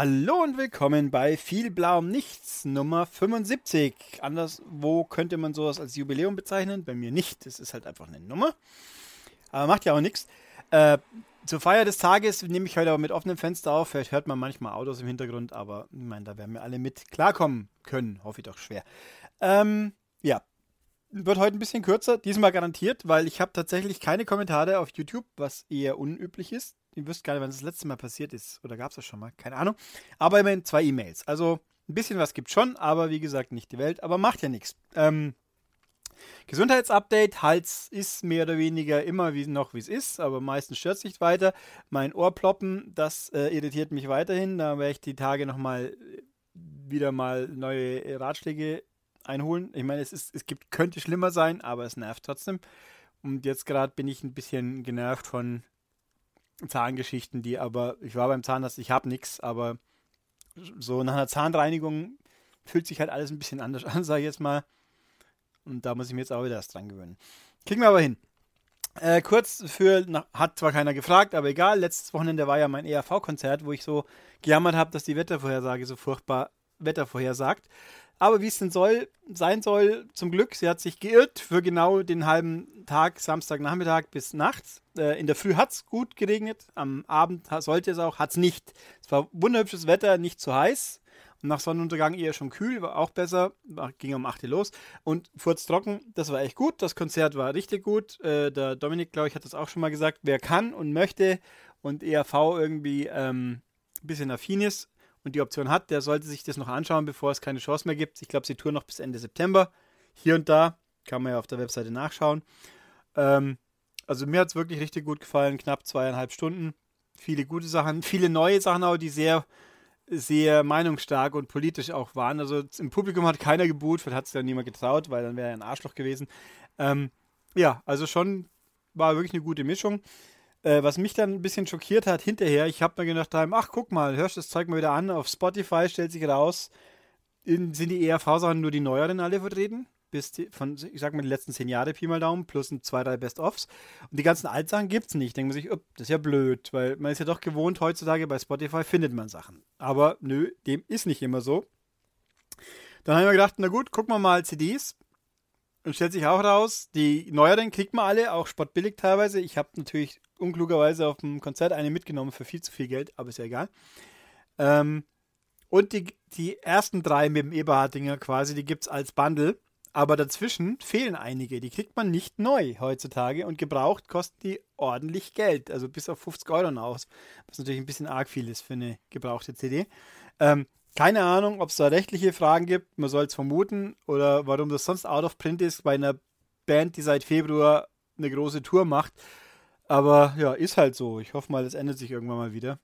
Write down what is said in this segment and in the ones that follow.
Hallo und willkommen bei Viel Blau Nichts Nummer 75. Anderswo könnte man sowas als Jubiläum bezeichnen, bei mir nicht. Es ist halt einfach eine Nummer. Aber macht ja auch nichts. Äh, zur Feier des Tages nehme ich heute aber mit offenem Fenster auf. Vielleicht hört man manchmal Autos im Hintergrund, aber ich meine, da werden wir alle mit klarkommen können. Hoffe ich doch schwer. Ähm, ja, wird heute ein bisschen kürzer, diesmal garantiert, weil ich habe tatsächlich keine Kommentare auf YouTube, was eher unüblich ist. Ihr wisst gar nicht, wann das, das letzte Mal passiert ist. Oder gab es das schon mal? Keine Ahnung. Aber immerhin zwei E-Mails. Also ein bisschen was gibt schon, aber wie gesagt, nicht die Welt. Aber macht ja nichts. Ähm, Gesundheitsupdate. Hals ist mehr oder weniger immer wie noch, wie es ist, aber meistens stört es nicht weiter. Mein Ohrploppen, das äh, irritiert mich weiterhin. Da werde ich die Tage nochmal äh, wieder mal neue äh, Ratschläge einholen. Ich meine, es, ist, es gibt, könnte schlimmer sein, aber es nervt trotzdem. Und jetzt gerade bin ich ein bisschen genervt von Zahngeschichten, die aber, ich war beim Zahnarzt, ich habe nichts, aber so nach einer Zahnreinigung fühlt sich halt alles ein bisschen anders an, sage ich jetzt mal. Und da muss ich mir jetzt auch wieder erst dran gewöhnen. Kriegen wir aber hin. Äh, kurz für, na, hat zwar keiner gefragt, aber egal, letztes Wochenende war ja mein ERV-Konzert, wo ich so gejammert habe, dass die Wettervorhersage so furchtbar Wetter vorhersagt. Aber wie es denn soll, sein soll, zum Glück, sie hat sich geirrt für genau den halben Tag, Samstagnachmittag bis nachts. Äh, in der Früh hat es gut geregnet, am Abend sollte es auch, hat es nicht. Es war wunderhübsches Wetter, nicht zu heiß. Und nach Sonnenuntergang eher schon kühl, war auch besser, ging um 8 Uhr los. Und trocken, das war echt gut, das Konzert war richtig gut. Äh, der Dominik, glaube ich, hat das auch schon mal gesagt, wer kann und möchte und ERV irgendwie... Ähm, bisschen affin ist, und die Option hat, der sollte sich das noch anschauen, bevor es keine Chance mehr gibt. Ich glaube, sie touren noch bis Ende September. Hier und da kann man ja auf der Webseite nachschauen. Ähm, also mir hat es wirklich richtig gut gefallen. Knapp zweieinhalb Stunden. Viele gute Sachen, viele neue Sachen aber die sehr, sehr meinungsstark und politisch auch waren. Also im Publikum hat keiner geboot, vielleicht hat es ja niemand getraut, weil dann wäre er ein Arschloch gewesen. Ähm, ja, also schon war wirklich eine gute Mischung. Äh, was mich dann ein bisschen schockiert hat hinterher, ich habe mir gedacht, ach guck mal, hörst du das Zeug mal wieder an, auf Spotify stellt sich raus, in, sind die ERV-Sachen nur die neueren alle vertreten? Bis die, von, ich sag mal, die letzten zehn Jahre Pi mal Daumen, plus ein, zwei, drei Best-Offs. Und die ganzen Altsachen gibt es nicht. Denkt man sich, öpp, das ist ja blöd, weil man ist ja doch gewohnt, heutzutage bei Spotify findet man Sachen. Aber nö, dem ist nicht immer so. Dann haben wir gedacht, na gut, gucken wir mal CDs. Und stellt sich auch raus, die neueren kriegt man alle, auch spottbillig teilweise. Ich habe natürlich unklugerweise auf dem Konzert eine mitgenommen für viel zu viel Geld, aber ist ja egal. Ähm, und die, die ersten drei mit dem Eberhardinger quasi, die gibt es als Bundle. Aber dazwischen fehlen einige. Die kriegt man nicht neu heutzutage und gebraucht kosten die ordentlich Geld. Also bis auf 50 Euro aus. Was natürlich ein bisschen arg viel ist für eine gebrauchte CD. Ähm, keine Ahnung, ob es da rechtliche Fragen gibt. Man soll es vermuten. Oder warum das sonst out of print ist bei einer Band, die seit Februar eine große Tour macht aber ja, ist halt so. Ich hoffe mal, das ändert sich irgendwann mal wieder.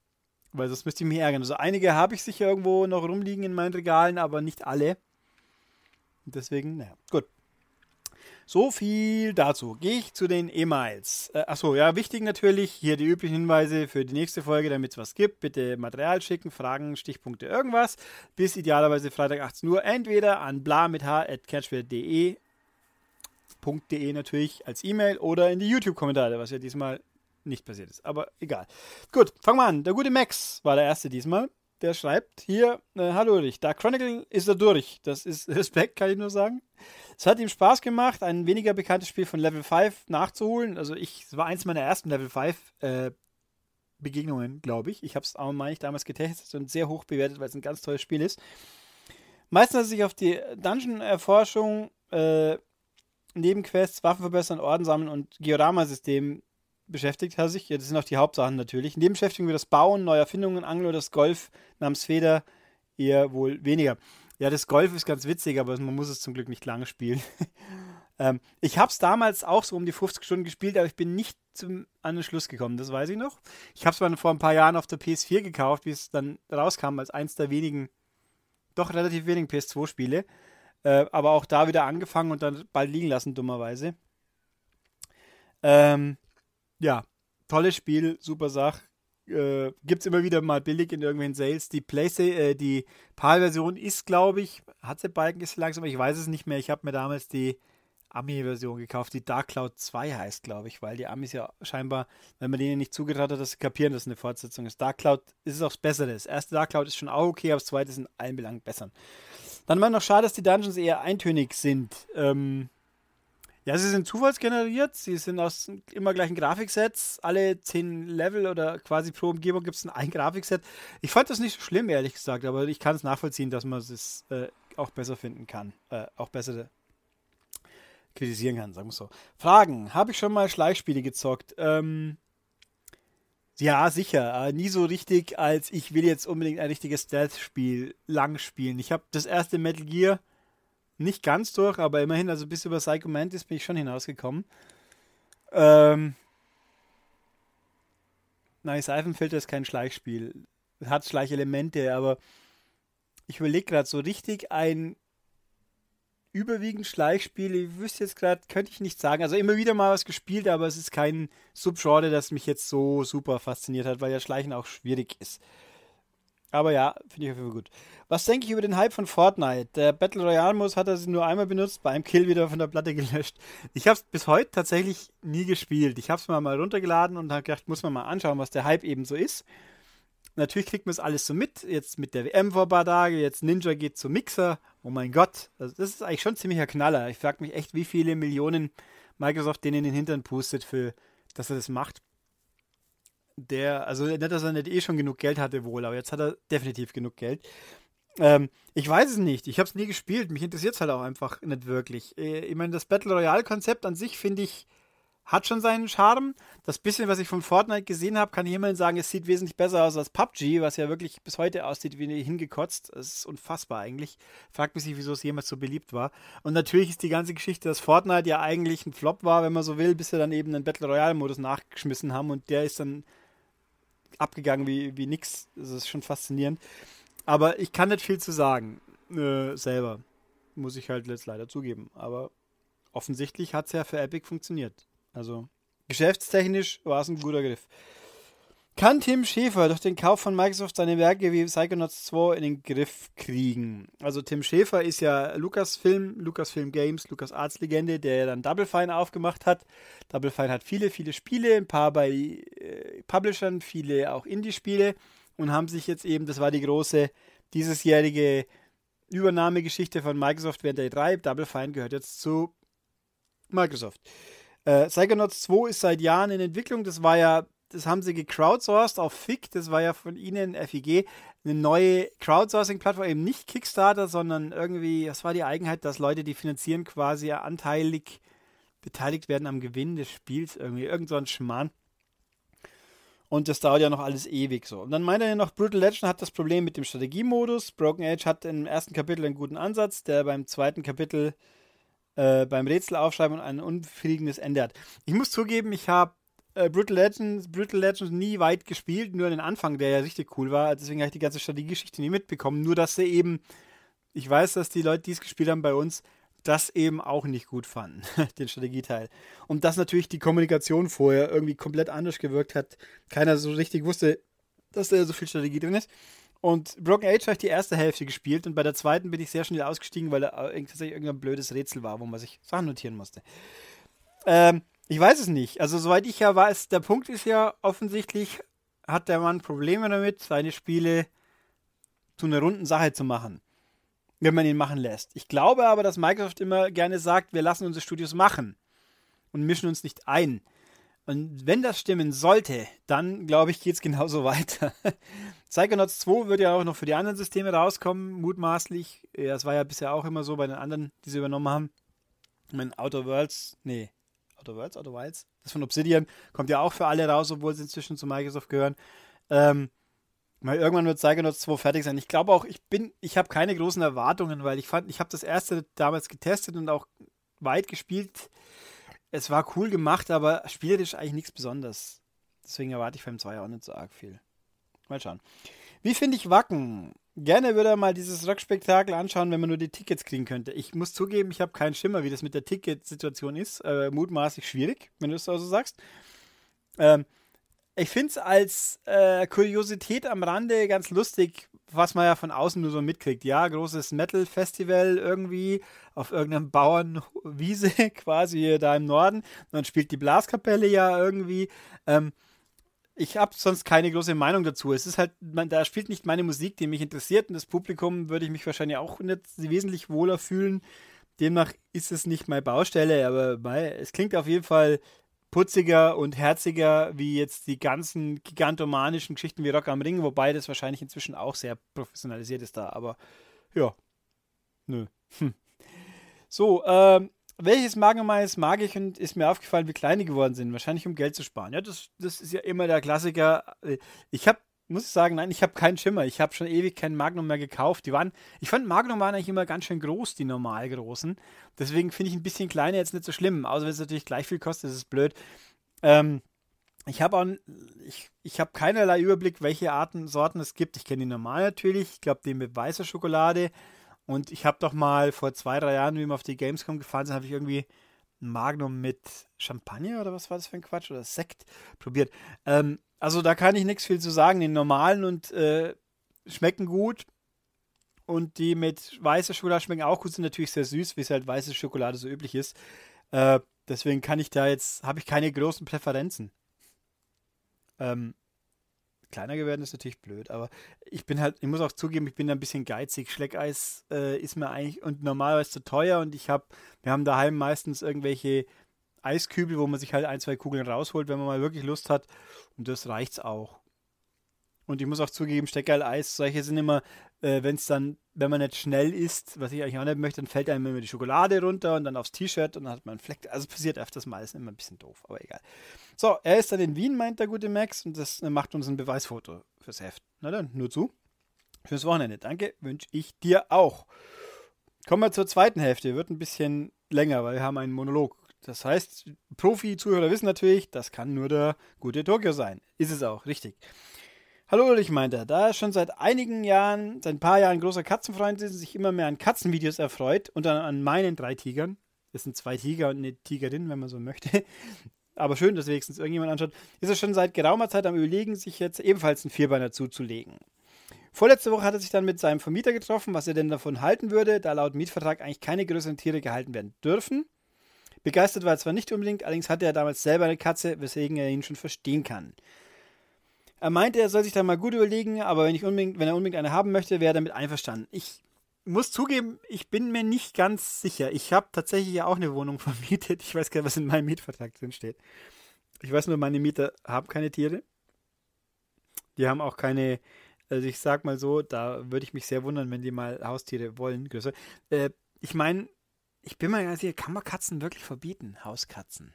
Weil sonst müsste ich mich ärgern. Also einige habe ich sicher irgendwo noch rumliegen in meinen Regalen, aber nicht alle. Deswegen, naja, gut. So viel dazu. Gehe ich zu den E-Mails. Äh, achso, ja, wichtig natürlich, hier die üblichen Hinweise für die nächste Folge, damit es was gibt. Bitte Material schicken, Fragen, Stichpunkte, irgendwas. Bis idealerweise Freitag 18 Uhr. Entweder an bla mit h.catchwert.de podcast.de natürlich als E-Mail oder in die YouTube-Kommentare, was ja diesmal nicht passiert ist. Aber egal. Gut, fangen wir an. Der gute Max war der erste diesmal. Der schreibt hier, äh, hallo Ulrich, Dark Chronicle ist er durch. Das ist Respekt, kann ich nur sagen. Es hat ihm Spaß gemacht, ein weniger bekanntes Spiel von Level 5 nachzuholen. Also ich, es war eins meiner ersten Level 5 äh, Begegnungen, glaube ich. Ich habe es auch meine ich, damals getestet und sehr hoch bewertet, weil es ein ganz tolles Spiel ist. Meistens hat er sich auf die Dungeon-Erforschung äh, Nebenquests, Waffen verbessern, Orden sammeln und Georama-System beschäftigt er sich. Ja, das sind auch die Hauptsachen natürlich. Nebenbeschäftigung wie das Bauen, neue Erfindungen, Angel oder das Golf namens Feder eher wohl weniger. Ja, das Golf ist ganz witzig, aber man muss es zum Glück nicht lange spielen. ähm, ich habe es damals auch so um die 50 Stunden gespielt, aber ich bin nicht zum, an den Schluss gekommen, das weiß ich noch. Ich habe es mal vor ein paar Jahren auf der PS4 gekauft, wie es dann rauskam, als eins der wenigen, doch relativ wenigen PS2-Spiele. Äh, aber auch da wieder angefangen und dann bald liegen lassen, dummerweise. Ähm, ja, tolles Spiel, super Sache. Äh, Gibt es immer wieder mal billig in irgendwelchen Sales. Die PlayStation, äh, die PAL-Version ist, glaube ich, hat sie Balken ist langsam, ich weiß es nicht mehr. Ich habe mir damals die Ami-Version gekauft, die Dark Cloud 2 heißt, glaube ich, weil die Amis ja scheinbar, wenn man denen nicht zugetraut hat, dass sie kapieren, dass es eine Fortsetzung ist. Dark Cloud ist es auch das Bessere. Das erste Dark Cloud ist schon auch okay, aber das zweite ist in allen Belangen besser. Dann mal noch schade, dass die Dungeons eher eintönig sind. Ähm, ja, sie sind zufallsgeneriert, sie sind aus immer gleichen Grafiksets. Alle zehn Level oder quasi pro Umgebung gibt es ein Grafikset. Ich fand das nicht so schlimm, ehrlich gesagt, aber ich kann es nachvollziehen, dass man es äh, auch besser finden kann. Äh, auch besser kritisieren kann, sagen wir so. Fragen. Habe ich schon mal Schleichspiele gezockt? Ähm, ja, sicher. Aber äh, nie so richtig, als ich will jetzt unbedingt ein richtiges Stealth-Spiel lang spielen. Ich habe das erste Metal Gear nicht ganz durch, aber immerhin, also bis über Psycho Mantis bin ich schon hinausgekommen. Ähm. Nein, Seifenfilter ist kein Schleichspiel. Hat Schleichelemente, aber ich überlege gerade so richtig ein überwiegend Schleichspiele. Ich wüsste jetzt gerade, könnte ich nicht sagen. Also immer wieder mal was gespielt, aber es ist kein Subgenre, das mich jetzt so super fasziniert hat, weil ja Schleichen auch schwierig ist. Aber ja, finde ich auf jeden Fall gut. Was denke ich über den Hype von Fortnite? Der Battle Royale Modus hat er sie nur einmal benutzt, bei einem Kill wieder von der Platte gelöscht. Ich habe es bis heute tatsächlich nie gespielt. Ich habe es mal, mal runtergeladen und habe gedacht, muss man mal anschauen, was der Hype eben so ist natürlich kriegt man es alles so mit. Jetzt mit der WM vor ein paar Tage, jetzt Ninja geht zum Mixer. Oh mein Gott, also das ist eigentlich schon ziemlicher Knaller. Ich frage mich echt, wie viele Millionen Microsoft denen in den Hintern pustet, für, dass er das macht. Der, also nicht, dass er nicht eh schon genug Geld hatte, wohl, aber jetzt hat er definitiv genug Geld. Ähm, ich weiß es nicht. Ich habe es nie gespielt. Mich interessiert es halt auch einfach nicht wirklich. Äh, ich meine, das Battle Royale-Konzept an sich finde ich hat schon seinen Charme. Das bisschen, was ich von Fortnite gesehen habe, kann jemand sagen, es sieht wesentlich besser aus als PUBG, was ja wirklich bis heute aussieht wie hingekotzt. Es ist unfassbar eigentlich. Fragt mich, wieso es jemals so beliebt war. Und natürlich ist die ganze Geschichte, dass Fortnite ja eigentlich ein Flop war, wenn man so will, bis sie dann eben einen Battle Royale-Modus nachgeschmissen haben und der ist dann abgegangen wie, wie nix. Das ist schon faszinierend. Aber ich kann nicht viel zu sagen. Äh, selber. Muss ich halt jetzt leider zugeben. Aber offensichtlich hat es ja für Epic funktioniert. Also geschäftstechnisch war es ein guter Griff. Kann Tim Schäfer durch den Kauf von Microsoft seine Werke wie Psychonauts 2 in den Griff kriegen? Also Tim Schäfer ist ja Lucasfilm, Lucasfilm Games, Arts Legende, der ja dann Double Fine aufgemacht hat. Double Fine hat viele, viele Spiele, ein paar bei äh, Publishern, viele auch Indie-Spiele und haben sich jetzt eben, das war die große diesesjährige Übernahmegeschichte von Microsoft während der E3. Double Fine gehört jetzt zu Microsoft. Äh, Psychonauts 2 ist seit Jahren in Entwicklung. Das war ja, das haben sie gecrowdsourced auf FIG. Das war ja von ihnen, FIG, eine neue Crowdsourcing-Plattform, eben nicht Kickstarter, sondern irgendwie, das war die Eigenheit, dass Leute, die finanzieren, quasi anteilig beteiligt werden am Gewinn des Spiels. Irgendwie irgend so ein Schmarrn. Und das dauert ja noch alles ewig so. Und dann meint er ja noch, Brutal Legend hat das Problem mit dem Strategiemodus. Broken Age hat im ersten Kapitel einen guten Ansatz, der beim zweiten Kapitel äh, beim Rätsel aufschreiben und ein unbefriedigendes Ende hat. Ich muss zugeben, ich habe äh, Brutal Legends, Brutal Legends nie weit gespielt, nur an den Anfang, der ja richtig cool war. Also deswegen habe ich die ganze Strategiegeschichte nie mitbekommen. Nur, dass sie eben, ich weiß, dass die Leute, die es gespielt haben bei uns, das eben auch nicht gut fanden, den Strategieteil. Und dass natürlich die Kommunikation vorher irgendwie komplett anders gewirkt hat. Keiner so richtig wusste, dass da so viel Strategie drin ist. Und Broken Age habe ich die erste Hälfte gespielt und bei der zweiten bin ich sehr schnell ausgestiegen, weil da tatsächlich irgendein blödes Rätsel war, wo man sich Sachen notieren musste. Ähm, ich weiß es nicht. Also, soweit ich ja weiß, der Punkt ist ja offensichtlich, hat der Mann Probleme damit, seine Spiele zu einer runden Sache zu machen, wenn man ihn machen lässt. Ich glaube aber, dass Microsoft immer gerne sagt, wir lassen unsere Studios machen und mischen uns nicht ein. Und wenn das stimmen sollte, dann glaube ich, geht es genauso weiter. Psychonauts 2 wird ja auch noch für die anderen Systeme rauskommen, mutmaßlich. Das war ja bisher auch immer so bei den anderen, die sie übernommen haben. Ich meine, Outer Worlds, nee, Outer Worlds, Outer Wilds, das von Obsidian, kommt ja auch für alle raus, obwohl sie inzwischen zu Microsoft gehören. Ähm, mal irgendwann wird Psychonauts 2 fertig sein. Ich glaube auch, ich bin, ich habe keine großen Erwartungen, weil ich fand, ich habe das erste damals getestet und auch weit gespielt es war cool gemacht, aber spielerisch eigentlich nichts Besonderes. Deswegen erwarte ich beim Zweier auch nicht so arg viel. Mal schauen. Wie finde ich Wacken? Gerne würde er mal dieses Rockspektakel anschauen, wenn man nur die Tickets kriegen könnte. Ich muss zugeben, ich habe keinen Schimmer, wie das mit der Ticketsituation ist. Äh, mutmaßlich schwierig, wenn du es so sagst. Ähm, ich finde es als äh, Kuriosität am Rande ganz lustig, was man ja von außen nur so mitkriegt. Ja, großes Metal-Festival irgendwie auf irgendeinem Bauernwiese quasi da im Norden. Und dann spielt die Blaskapelle ja irgendwie. Ähm, ich habe sonst keine große Meinung dazu. Es ist halt, man, da spielt nicht meine Musik, die mich interessiert. Und das Publikum würde ich mich wahrscheinlich auch nicht wesentlich wohler fühlen. Demnach ist es nicht meine Baustelle, aber es klingt auf jeden Fall putziger und herziger wie jetzt die ganzen gigantomanischen Geschichten wie Rock am Ring, wobei das wahrscheinlich inzwischen auch sehr professionalisiert ist da, aber ja, nö. Hm. So, ähm, welches Magenmais mag ich und ist mir aufgefallen, wie kleine geworden sind? Wahrscheinlich um Geld zu sparen. Ja, das, das ist ja immer der Klassiker. Äh, ich habe muss ich sagen, nein, ich habe keinen Schimmer. Ich habe schon ewig keinen Magnum mehr gekauft. Die waren, ich fand Magnum waren eigentlich immer ganz schön groß, die normal großen. Deswegen finde ich ein bisschen kleiner jetzt nicht so schlimm. Außer wenn es natürlich gleich viel kostet, ist es blöd. Ähm, ich habe ich, ich habe keinerlei Überblick, welche Arten, Sorten es gibt. Ich kenne die normal natürlich. Ich glaube, die mit weißer Schokolade. Und ich habe doch mal vor zwei, drei Jahren, wie wir auf die Gamescom gefahren sind, habe ich irgendwie Magnum mit Champagner oder was war das für ein Quatsch oder Sekt probiert. Ähm, also da kann ich nichts viel zu sagen. Die normalen und äh, schmecken gut. Und die mit weißer Schokolade schmecken auch gut, sind natürlich sehr süß, wie es halt weiße Schokolade so üblich ist. Äh, deswegen kann ich da jetzt, habe ich keine großen Präferenzen. Ähm, kleiner geworden ist natürlich blöd, aber ich bin halt, ich muss auch zugeben, ich bin da ein bisschen geizig. Schleckeis äh, ist mir eigentlich und normalerweise zu teuer und ich habe, wir haben daheim meistens irgendwelche Eiskübel, wo man sich halt ein, zwei Kugeln rausholt, wenn man mal wirklich Lust hat. Und das reicht's auch. Und ich muss auch zugeben, Steckerl Eis, solche sind immer, äh, wenn es dann, wenn man nicht schnell isst, was ich eigentlich auch nicht möchte, dann fällt einem immer die Schokolade runter und dann aufs T-Shirt und dann hat man einen Fleck. Also passiert öfters mal, ist immer ein bisschen doof, aber egal. So, er ist dann in Wien, meint der gute Max, und das äh, macht uns ein Beweisfoto fürs Heft. Na dann, nur zu. Fürs Wochenende. Danke, wünsche ich dir auch. Kommen wir zur zweiten Hälfte. Wird ein bisschen länger, weil wir haben einen Monolog das heißt, Profi-Zuhörer wissen natürlich, das kann nur der gute Tokio sein. Ist es auch, richtig. Hallo Ulrich meinte er, da er schon seit einigen Jahren, seit ein paar Jahren großer Katzenfreund ist und sich immer mehr an Katzenvideos erfreut und dann an meinen drei Tigern, das sind zwei Tiger und eine Tigerin, wenn man so möchte, aber schön, dass wenigstens irgendjemand anschaut, ist er schon seit geraumer Zeit am überlegen, sich jetzt ebenfalls einen Vierbeiner zuzulegen. Vorletzte Woche hat er sich dann mit seinem Vermieter getroffen, was er denn davon halten würde, da laut Mietvertrag eigentlich keine größeren Tiere gehalten werden dürfen. Begeistert war er zwar nicht unbedingt, allerdings hatte er damals selber eine Katze, weswegen er ihn schon verstehen kann. Er meinte, er soll sich da mal gut überlegen, aber wenn, ich unbedingt, wenn er unbedingt eine haben möchte, wäre er damit einverstanden. Ich muss zugeben, ich bin mir nicht ganz sicher. Ich habe tatsächlich ja auch eine Wohnung vermietet. Ich weiß gar nicht, was in meinem Mietvertrag drin steht. Ich weiß nur, meine Mieter haben keine Tiere. Die haben auch keine, also ich sag mal so, da würde ich mich sehr wundern, wenn die mal Haustiere wollen. Äh, ich meine, ich bin mir ganz sicher, kann man Katzen wirklich verbieten? Hauskatzen.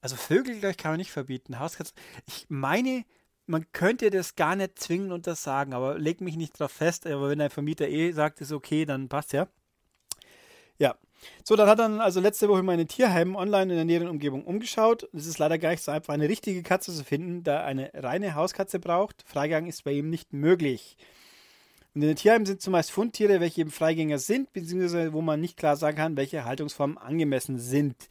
Also Vögel, glaube ich, kann man nicht verbieten. Hauskatzen. Ich meine, man könnte das gar nicht zwingen und das sagen, aber leg mich nicht darauf fest. Aber wenn ein Vermieter eh sagt, ist okay, dann passt ja. Ja. So, dann hat dann also letzte Woche meine Tierheimen online in der näheren Umgebung umgeschaut. Es ist leider gar nicht so einfach, eine richtige Katze zu finden, da eine reine Hauskatze braucht. Freigang ist bei ihm nicht möglich. Und in den Tierheimen sind zumeist Fundtiere, welche eben Freigänger sind, beziehungsweise wo man nicht klar sagen kann, welche Haltungsformen angemessen sind.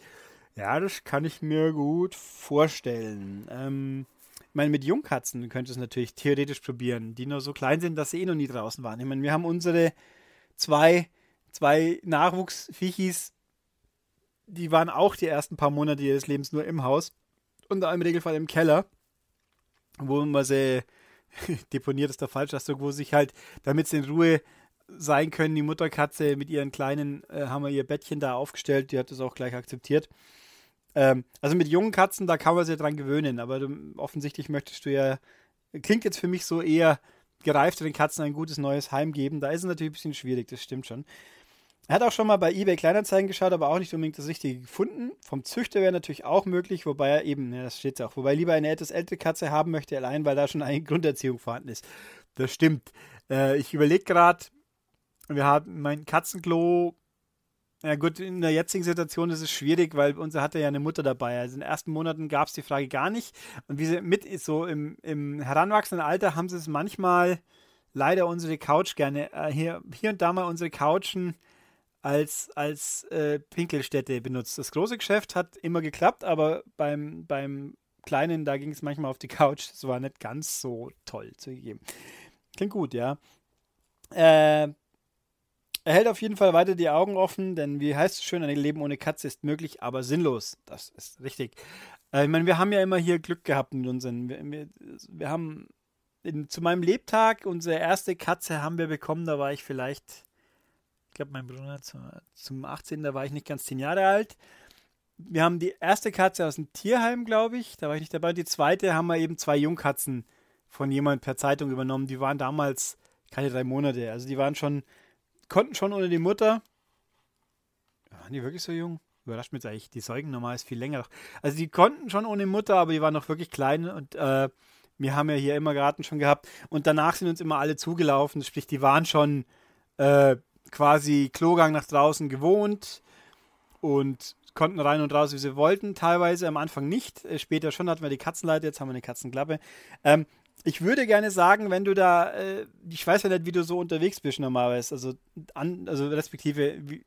Ja, das kann ich mir gut vorstellen. Ähm, ich meine, mit Jungkatzen könnte es natürlich theoretisch probieren, die nur so klein sind, dass sie eh noch nie draußen waren. Ich meine, wir haben unsere zwei, zwei Nachwuchsviechis, die waren auch die ersten paar Monate ihres Lebens nur im Haus und im Regelfall im Keller, wo man sie deponiert ist der falsche Ausdruck, wo sich halt, damit sie in Ruhe sein können, die Mutterkatze mit ihren Kleinen äh, haben wir ihr Bettchen da aufgestellt, die hat das auch gleich akzeptiert. Ähm, also mit jungen Katzen, da kann man sich dran gewöhnen, aber du, offensichtlich möchtest du ja, klingt jetzt für mich so eher gereifteren Katzen ein gutes neues Heim geben. Da ist es natürlich ein bisschen schwierig, das stimmt schon. Er hat auch schon mal bei eBay Kleinanzeigen geschaut, aber auch nicht unbedingt das Richtige gefunden. Vom Züchter wäre natürlich auch möglich, wobei er eben, ja, das steht auch, wobei lieber eine etwas ältere Katze haben möchte, allein weil da schon eine Grunderziehung vorhanden ist. Das stimmt. Äh, ich überlege gerade, wir haben mein Katzenklo. Ja gut, in der jetzigen Situation ist es schwierig, weil unser hatte ja eine Mutter dabei. Also in den ersten Monaten gab es die Frage gar nicht. Und wie sie mit so im, im heranwachsenden Alter haben sie es manchmal leider unsere Couch gerne, äh, hier, hier und da mal unsere Couchen als, als äh, Pinkelstätte benutzt. Das große Geschäft hat immer geklappt, aber beim, beim Kleinen, da ging es manchmal auf die Couch. Das war nicht ganz so toll zugegeben. Klingt gut, ja. Äh, er hält auf jeden Fall weiter die Augen offen, denn wie heißt es schön, ein Leben ohne Katze ist möglich, aber sinnlos. Das ist richtig. Äh, ich meine, wir haben ja immer hier Glück gehabt mit unseren. Wir, wir, wir haben in, zu meinem Lebtag unsere erste Katze haben wir bekommen, da war ich vielleicht ich glaube, mein Bruder zum 18. Da war ich nicht ganz zehn Jahre alt. Wir haben die erste Katze aus dem Tierheim, glaube ich. Da war ich nicht dabei. Und die zweite haben wir eben zwei Jungkatzen von jemandem per Zeitung übernommen. Die waren damals keine drei Monate. Also die waren schon, konnten schon ohne die Mutter. Waren die wirklich so jung? Überrascht mich jetzt eigentlich. Die säugen normal ist viel länger. Also die konnten schon ohne Mutter, aber die waren noch wirklich klein und äh, wir haben ja hier immer Garten schon gehabt. Und danach sind uns immer alle zugelaufen. Sprich, die waren schon äh, quasi Klogang nach draußen gewohnt und konnten rein und raus, wie sie wollten. Teilweise am Anfang nicht. Äh, später schon hatten wir die Katzenleiter, jetzt haben wir eine Katzenklappe. Ähm, ich würde gerne sagen, wenn du da, äh, ich weiß ja nicht, wie du so unterwegs bist normalerweise, also, an, also respektive wie, äh,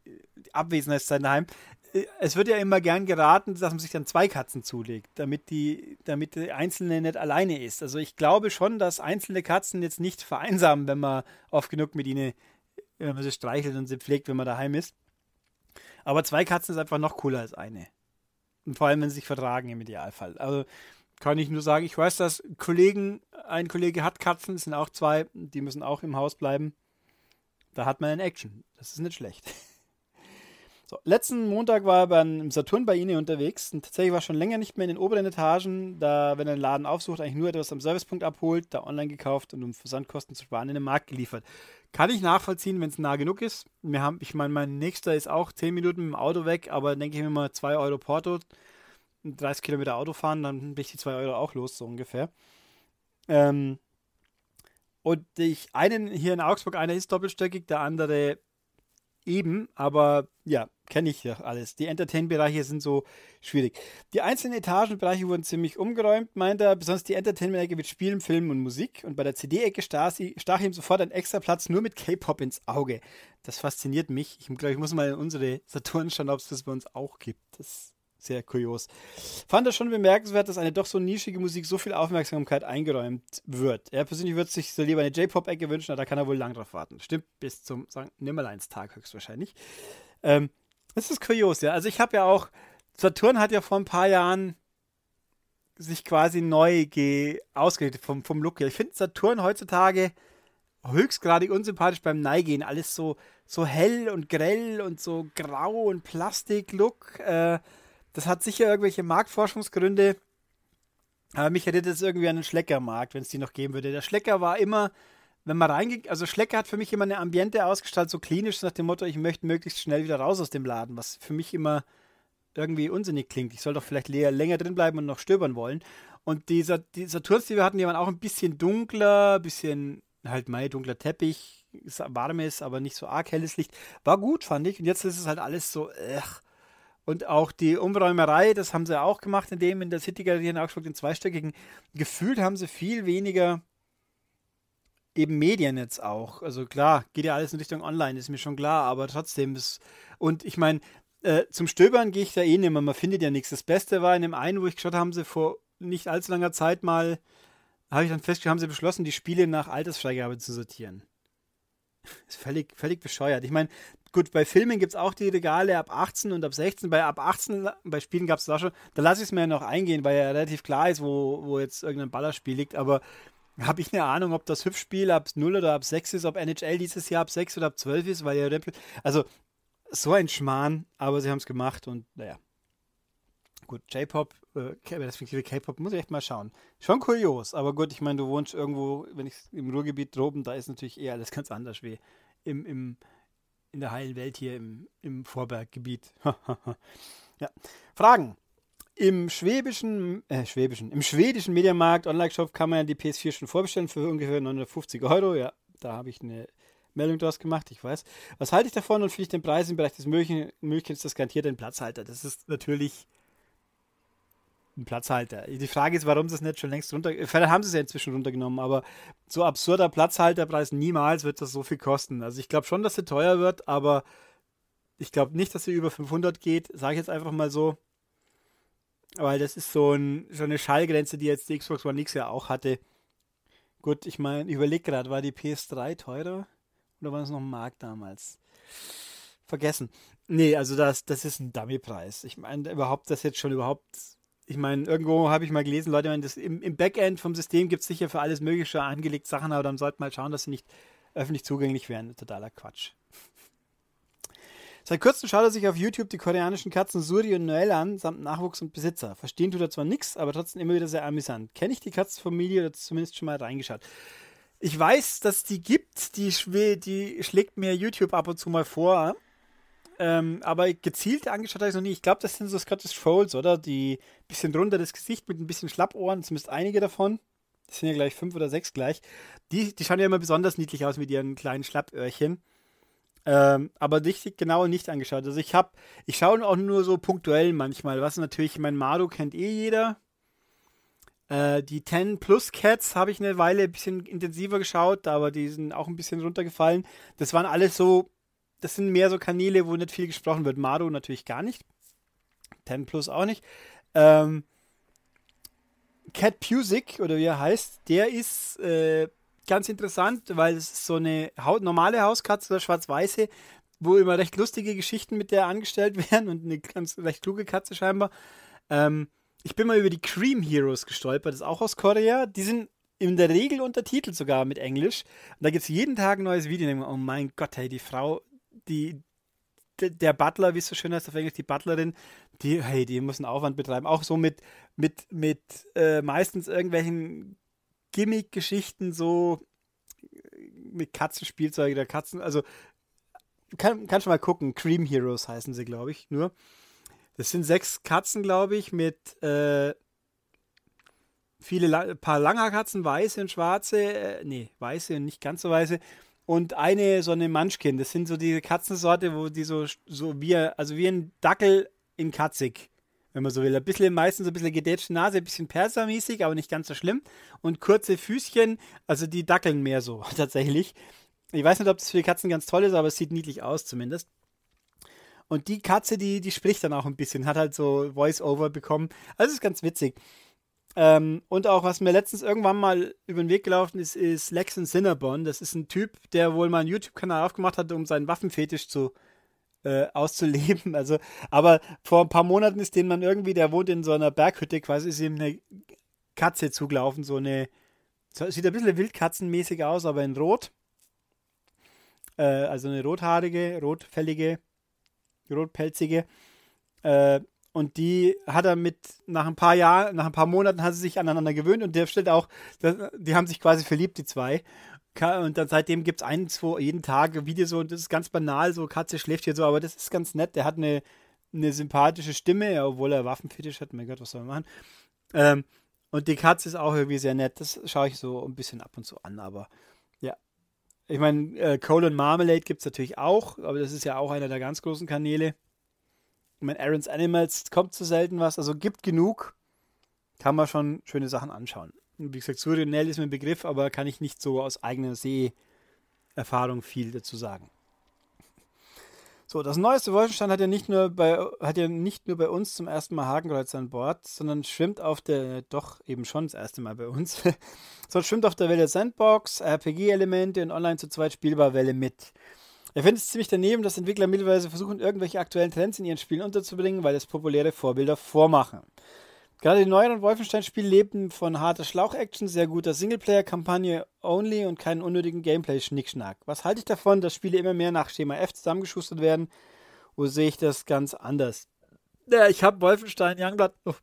Abwesenheitszeit daheim. Äh, es wird ja immer gern geraten, dass man sich dann zwei Katzen zulegt, damit die, damit die einzelne nicht alleine ist. Also ich glaube schon, dass einzelne Katzen jetzt nicht vereinsamen, wenn man oft genug mit ihnen wenn man sie streichelt und sie pflegt, wenn man daheim ist. Aber zwei Katzen ist einfach noch cooler als eine. Und vor allem, wenn sie sich vertragen im Idealfall. Also kann ich nur sagen, ich weiß, dass Kollegen, ein Kollege hat Katzen, es sind auch zwei, die müssen auch im Haus bleiben. Da hat man ein Action. Das ist nicht schlecht. So, letzten Montag war er beim, Saturn bei Ihnen unterwegs und tatsächlich war schon länger nicht mehr in den oberen Etagen, da, wenn er den Laden aufsucht, eigentlich nur etwas am Servicepunkt abholt, da online gekauft und um Versandkosten zu sparen in den Markt geliefert. Kann ich nachvollziehen, wenn es nah genug ist. Wir haben, ich meine, mein nächster ist auch 10 Minuten mit dem Auto weg, aber denke ich mir mal 2 Euro Porto, 30 Kilometer Auto fahren, dann bin ich die 2 Euro auch los, so ungefähr. Ähm, und ich einen hier in Augsburg, einer ist doppelstöckig, der andere eben, aber ja, kenne ich ja alles. Die Entertain-Bereiche sind so schwierig. Die einzelnen Etagenbereiche wurden ziemlich umgeräumt, meint er. Besonders die Entertainment-Ecke mit Spielen, Filmen und Musik. Und bei der CD-Ecke stach, stach ihm sofort ein extra Platz nur mit K-Pop ins Auge. Das fasziniert mich. Ich glaube, ich muss mal in unsere Saturn schauen, ob es das bei uns auch gibt. Das ist sehr kurios. Fand es schon bemerkenswert, dass eine doch so nischige Musik so viel Aufmerksamkeit eingeräumt wird. Er persönlich würde sich so lieber eine J-Pop-Ecke wünschen, aber da kann er wohl lang drauf warten. Stimmt, bis zum St. Nimmerleins-Tag höchstwahrscheinlich. Ähm, es ist kurios, ja. Also ich habe ja auch, Saturn hat ja vor ein paar Jahren sich quasi neu ausgerichtet vom, vom Look her. Ich finde Saturn heutzutage höchstgradig unsympathisch beim Neigehen. Alles so, so hell und grell und so grau und Plastik-Look. Äh, das hat sicher irgendwelche Marktforschungsgründe. Aber mich hätte das irgendwie an den Schleckermarkt, wenn es die noch geben würde. Der Schlecker war immer wenn man reingeht, also Schlecker hat für mich immer eine Ambiente ausgestaltet, so klinisch nach dem Motto, ich möchte möglichst schnell wieder raus aus dem Laden, was für mich immer irgendwie unsinnig klingt. Ich soll doch vielleicht leer, länger drin bleiben und noch stöbern wollen. Und dieser, dieser Turz, den wir hatten, die waren auch ein bisschen dunkler, ein bisschen halt mein dunkler Teppich, warmes, aber nicht so arg helles Licht. War gut, fand ich. Und jetzt ist es halt alles so, äh. Und auch die Umräumerei, das haben sie auch gemacht, indem in der City Galerie in Augsburg den zweistöckigen, gefühlt haben sie viel weniger eben Medien jetzt auch. Also klar, geht ja alles in Richtung Online, ist mir schon klar, aber trotzdem ist. Und ich meine, äh, zum Stöbern gehe ich da eh nicht mehr, man findet ja nichts. Das Beste war in dem einen, wo ich geschaut habe, haben sie vor nicht allzu langer Zeit mal, habe ich dann festgestellt, haben sie beschlossen, die Spiele nach Altersfreigabe zu sortieren. Ist völlig, völlig bescheuert. Ich meine, gut, bei Filmen gibt es auch die Regale ab 18 und ab 16. Bei ab 18, bei Spielen gab es da schon. Da lasse ich es mir ja noch eingehen, weil ja relativ klar ist, wo, wo jetzt irgendein Ballerspiel liegt. Aber habe ich eine Ahnung, ob das Hüpfspiel ab 0 oder ab 6 ist, ob NHL dieses Jahr ab 6 oder ab 12 ist, weil ja Also, so ein Schmarrn, aber sie haben es gemacht und naja. Gut, J-Pop, äh, respektive K-Pop, muss ich echt mal schauen. Schon kurios, aber gut, ich meine, du wohnst irgendwo, wenn ich im Ruhrgebiet droben, da ist natürlich eher alles ganz anders wie im, im, in der heilen Welt hier im, im Vorberggebiet. ja. Fragen? Im schwäbischen, äh, schwäbischen, im schwedischen Mediamarkt Online-Shop kann man die PS4 schon vorbestellen für ungefähr 950 Euro. Ja, da habe ich eine Meldung draus gemacht, ich weiß. Was halte ich davon und finde ich den Preis im Bereich des Möglichen das garantiert ein Platzhalter? Das ist natürlich ein Platzhalter. Die Frage ist, warum sie es nicht schon längst runter. Vielleicht haben sie es ja inzwischen runtergenommen, aber so absurder Platzhalterpreis, niemals wird das so viel kosten. Also ich glaube schon, dass sie teuer wird, aber ich glaube nicht, dass sie über 500 geht. Sage ich jetzt einfach mal so. Weil das ist so, ein, so eine Schallgrenze, die jetzt die Xbox One X ja auch hatte. Gut, ich meine, ich überlege gerade, war die PS3 teurer oder war es noch ein Markt damals? Vergessen. Nee, also das, das ist ein Dummypreis. Ich meine, überhaupt, das jetzt schon überhaupt. Ich meine, irgendwo habe ich mal gelesen, Leute, meinen, das im, im Backend vom System gibt es sicher für alles Mögliche angelegt Sachen, aber dann sollte man halt schauen, dass sie nicht öffentlich zugänglich werden. Totaler Quatsch. Seit kurzem schaut er sich auf YouTube die koreanischen Katzen Suri und Noel an, samt Nachwuchs und Besitzer. Verstehen tut er zwar nichts, aber trotzdem immer wieder sehr amüsant. Kenne ich die Katzenfamilie oder zumindest schon mal reingeschaut? Ich weiß, dass die gibt, die, die schlägt mir YouTube ab und zu mal vor. Ähm, aber gezielt angeschaut habe ich noch nie. Ich glaube, das sind so Scottish Folds, oder? Die bisschen runter das Gesicht mit ein bisschen Schlappohren, zumindest einige davon. Das sind ja gleich fünf oder sechs gleich. Die, die schauen ja immer besonders niedlich aus mit ihren kleinen Schlappöhrchen. Ähm, aber richtig genau nicht angeschaut. Also ich habe, ich schaue auch nur so punktuell manchmal, was natürlich, mein Mado kennt eh jeder. Äh, die 10 Plus Cats habe ich eine Weile ein bisschen intensiver geschaut, aber die sind auch ein bisschen runtergefallen. Das waren alles so, das sind mehr so Kanäle, wo nicht viel gesprochen wird. Mado natürlich gar nicht. 10 Plus auch nicht. Ähm, Cat Music, oder wie er heißt, der ist äh, ganz interessant, weil es so eine Haut, normale Hauskatze oder schwarz-weiße, wo immer recht lustige Geschichten mit der angestellt werden und eine ganz recht kluge Katze scheinbar. Ähm, ich bin mal über die Cream Heroes gestolpert, das ist auch aus Korea. Die sind in der Regel untertitelt sogar mit Englisch. Und da gibt es jeden Tag ein neues Video. Denke, oh mein Gott, hey, die Frau, die, der Butler, wie es so schön heißt auf Englisch, die Butlerin, die, hey, die muss einen Aufwand betreiben. Auch so mit, mit, mit äh, meistens irgendwelchen Gimmick-Geschichten so äh, mit Katzenspielzeug oder Katzen, also kann, kannst schon mal gucken. Cream Heroes heißen sie, glaube ich, nur. Das sind sechs Katzen, glaube ich, mit äh, viele paar Langhaarkatzen, weiße und schwarze, äh, nee, weiße und nicht ganz so weiße und eine so eine Munchkin. Das sind so diese Katzensorte, wo die so so wie also wie ein Dackel in katzig wenn man so will. Ein bisschen meistens so ein bisschen gedätschte Nase, ein bisschen persermäßig, aber nicht ganz so schlimm. Und kurze Füßchen, also die dackeln mehr so tatsächlich. Ich weiß nicht, ob das für die Katzen ganz toll ist, aber es sieht niedlich aus zumindest. Und die Katze, die, die spricht dann auch ein bisschen, hat halt so Voice-Over bekommen. Also ist ganz witzig. Ähm, und auch, was mir letztens irgendwann mal über den Weg gelaufen ist, ist Lex Cinnabon. Das ist ein Typ, der wohl mal einen YouTube-Kanal aufgemacht hat, um seinen Waffenfetisch zu äh, auszuleben. Also, aber vor ein paar Monaten ist den man irgendwie, der wohnt in so einer Berghütte, quasi ist ihm eine Katze zugelaufen, so eine, sieht ein bisschen wildkatzenmäßig aus, aber in Rot. Äh, also eine rothaarige, rotfällige, rotpelzige. Äh, und die hat er mit, nach ein paar Jahren, nach ein paar Monaten hat sie sich aneinander gewöhnt und der stellt auch, die haben sich quasi verliebt, die zwei. Und dann seitdem gibt es ein, zwei, jeden Tag Videos und das ist ganz banal, so Katze schläft hier so, aber das ist ganz nett. Der hat eine, eine sympathische Stimme, obwohl er Waffenfetisch hat. Mein Gott, was soll man machen? Ähm, und die Katze ist auch irgendwie sehr nett. Das schaue ich so ein bisschen ab und zu an, aber ja. Ich meine, äh, und Marmalade gibt es natürlich auch, aber das ist ja auch einer der ganz großen Kanäle. Ich meine, Aaron's Animals kommt zu selten was, also gibt genug. Kann man schon schöne Sachen anschauen wie gesagt, surreal ist mein Begriff, aber kann ich nicht so aus eigener Seeerfahrung viel dazu sagen. So, das neueste Wolfenstein hat ja nicht nur bei, hat ja nicht nur bei uns zum ersten Mal Hakenkreuz an Bord, sondern schwimmt auf der, doch eben schon das erste Mal bei uns, sondern schwimmt auf der Welle Sandbox, RPG-Elemente und online zu zweit spielbar Welle mit. Er findet es ziemlich daneben, dass Entwickler mittlerweile versuchen, irgendwelche aktuellen Trends in ihren Spielen unterzubringen, weil es populäre Vorbilder vormachen. Gerade die neueren Wolfenstein-Spiele lebten von harter Schlauch-Action, sehr guter Singleplayer-Kampagne only und keinen unnötigen Gameplay-Schnickschnack. Was halte ich davon, dass Spiele immer mehr nach Schema F zusammengeschustert werden? Wo sehe ich das ganz anders? Ja, ich habe Wolfenstein Youngblood noch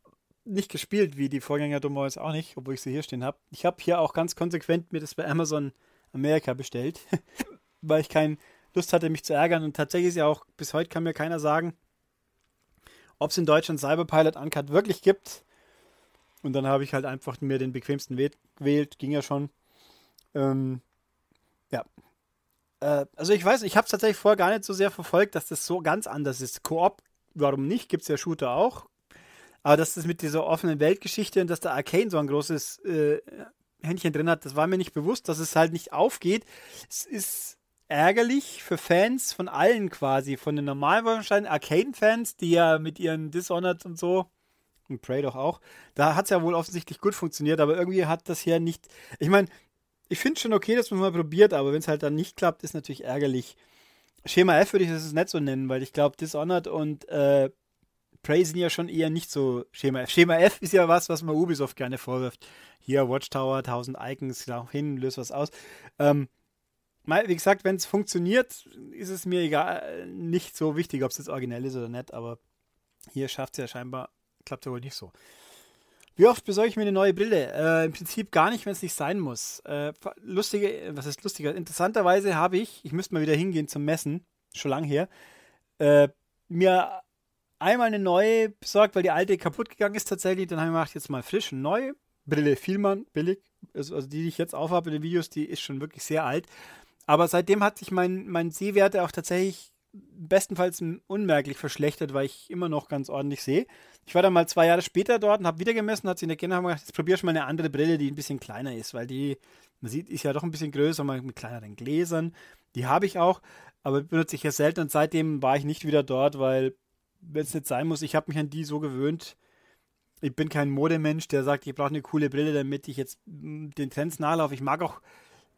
nicht gespielt, wie die Vorgänger Dumois auch nicht, obwohl ich sie hier stehen habe. Ich habe hier auch ganz konsequent mir das bei Amazon Amerika bestellt, weil ich keine Lust hatte, mich zu ärgern. Und tatsächlich ist ja auch, bis heute kann mir keiner sagen, ob es in Deutschland Cyberpilot Uncut wirklich gibt. Und dann habe ich halt einfach mir den bequemsten Weg gewählt, ging ja schon. Ähm, ja. Äh, also ich weiß, ich habe es tatsächlich vorher gar nicht so sehr verfolgt, dass das so ganz anders ist. Koop, warum nicht? Gibt es ja Shooter auch. Aber dass das mit dieser offenen Weltgeschichte und dass der Arcane so ein großes äh, Händchen drin hat, das war mir nicht bewusst, dass es halt nicht aufgeht. Es ist ärgerlich für Fans von allen quasi, von den normalen Wolfenstein, Arcane-Fans, die ja mit ihren Dishonored und so und Prey doch auch. Da hat es ja wohl offensichtlich gut funktioniert, aber irgendwie hat das hier nicht. Ich meine, ich finde schon okay, dass man mal probiert, aber wenn es halt dann nicht klappt, ist natürlich ärgerlich. Schema F würde ich das nicht so nennen, weil ich glaube, Dishonored und äh, Prey sind ja schon eher nicht so Schema F. Schema F ist ja was, was man Ubisoft gerne vorwirft. Hier Watchtower, 1000 Icons, genau hin, löst was aus. Ähm, wie gesagt, wenn es funktioniert, ist es mir egal, nicht so wichtig, ob es jetzt originell ist oder nicht, aber hier schafft es ja scheinbar klappt ja wohl nicht so. Wie oft besorge ich mir eine neue Brille? Äh, Im Prinzip gar nicht, wenn es nicht sein muss. Äh, lustige, was ist lustiger? Interessanterweise habe ich, ich müsste mal wieder hingehen zum Messen, schon lange her, äh, mir einmal eine neue besorgt, weil die alte kaputt gegangen ist tatsächlich. Dann habe ich gemacht, jetzt mal frisch, eine neue Brille, Vielmann, billig. Also, also die, die ich jetzt aufhabe in den Videos, die ist schon wirklich sehr alt. Aber seitdem hat sich mein, mein Sehwerte auch tatsächlich bestenfalls unmerklich verschlechtert, weil ich immer noch ganz ordentlich sehe. Ich war dann mal zwei Jahre später dort und habe wieder gemessen, hat sie in der haben gedacht, jetzt probierst du mal eine andere Brille, die ein bisschen kleiner ist, weil die, man sieht, ist ja doch ein bisschen größer, mal mit kleineren Gläsern. Die habe ich auch, aber benutze ich ja selten und seitdem war ich nicht wieder dort, weil wenn es nicht sein muss, ich habe mich an die so gewöhnt. Ich bin kein Modemensch, der sagt, ich brauche eine coole Brille, damit ich jetzt hm, den Trends nahe laufe. Ich mag auch,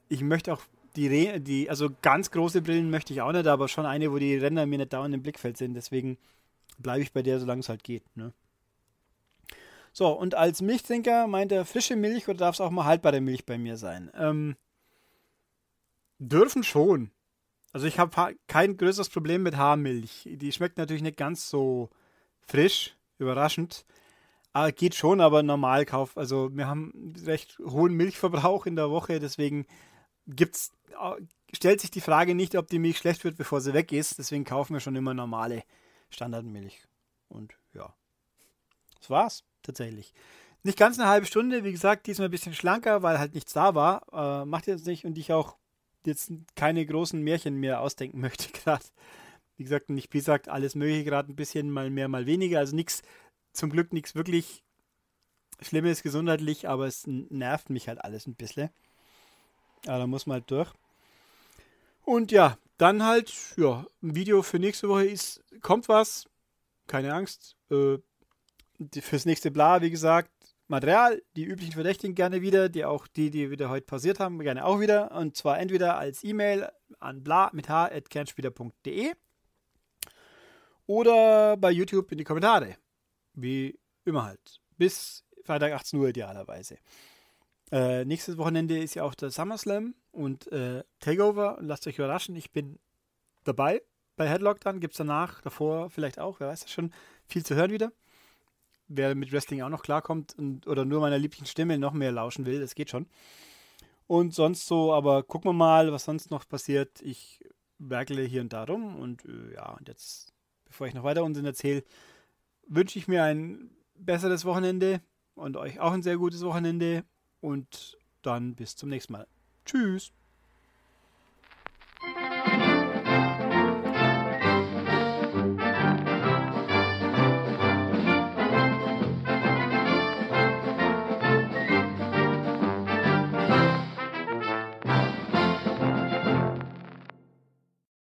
ich möchte auch die, die, also ganz große Brillen möchte ich auch nicht, aber schon eine, wo die Ränder mir nicht dauernd im Blickfeld sind. Deswegen bleibe ich bei der, solange es halt geht. Ne? So, und als Milchtrinker meint er frische Milch oder darf es auch mal haltbare Milch bei mir sein? Ähm, dürfen schon. Also ich habe kein größeres Problem mit Haarmilch. Die schmeckt natürlich nicht ganz so frisch, überraschend. Aber ah, geht schon, aber normal kauf. Also wir haben recht hohen Milchverbrauch in der Woche, deswegen gibt's, äh, stellt sich die Frage nicht, ob die Milch schlecht wird, bevor sie weg ist. Deswegen kaufen wir schon immer normale Standardmilch. Und ja, das war's tatsächlich. Nicht ganz eine halbe Stunde, wie gesagt, diesmal ein bisschen schlanker, weil halt nichts da war. Äh, macht jetzt nicht und ich auch jetzt keine großen Märchen mehr ausdenken möchte gerade. Wie gesagt, nicht wie gesagt, alles mögliche gerade ein bisschen mal mehr, mal weniger. Also nichts, zum Glück nichts wirklich Schlimmes gesundheitlich, aber es nervt mich halt alles ein bisschen. Ja, da muss man halt durch. Und ja, dann halt, ja, ein Video für nächste Woche ist, kommt was. Keine Angst. Äh, fürs nächste Bla, wie gesagt, Material, die üblichen Verdächtigen gerne wieder, die auch die, die wieder heute passiert haben, gerne auch wieder. Und zwar entweder als E-Mail an bla mit h.kernspieler.de oder bei YouTube in die Kommentare. Wie immer halt. Bis Freitag 18 Uhr idealerweise. Äh, nächstes Wochenende ist ja auch der SummerSlam und äh, Takeover. Lasst euch überraschen, ich bin dabei bei Headlock dann. Gibt es danach, davor vielleicht auch, wer weiß das schon, viel zu hören wieder. Wer mit Wrestling auch noch klarkommt und, oder nur meiner lieblichen Stimme noch mehr lauschen will, das geht schon. Und sonst so, aber gucken wir mal, was sonst noch passiert. Ich werkele hier und da rum und äh, ja, und jetzt, bevor ich noch weiter Unsinn erzähle, wünsche ich mir ein besseres Wochenende und euch auch ein sehr gutes Wochenende und dann bis zum nächsten Mal. Tschüss.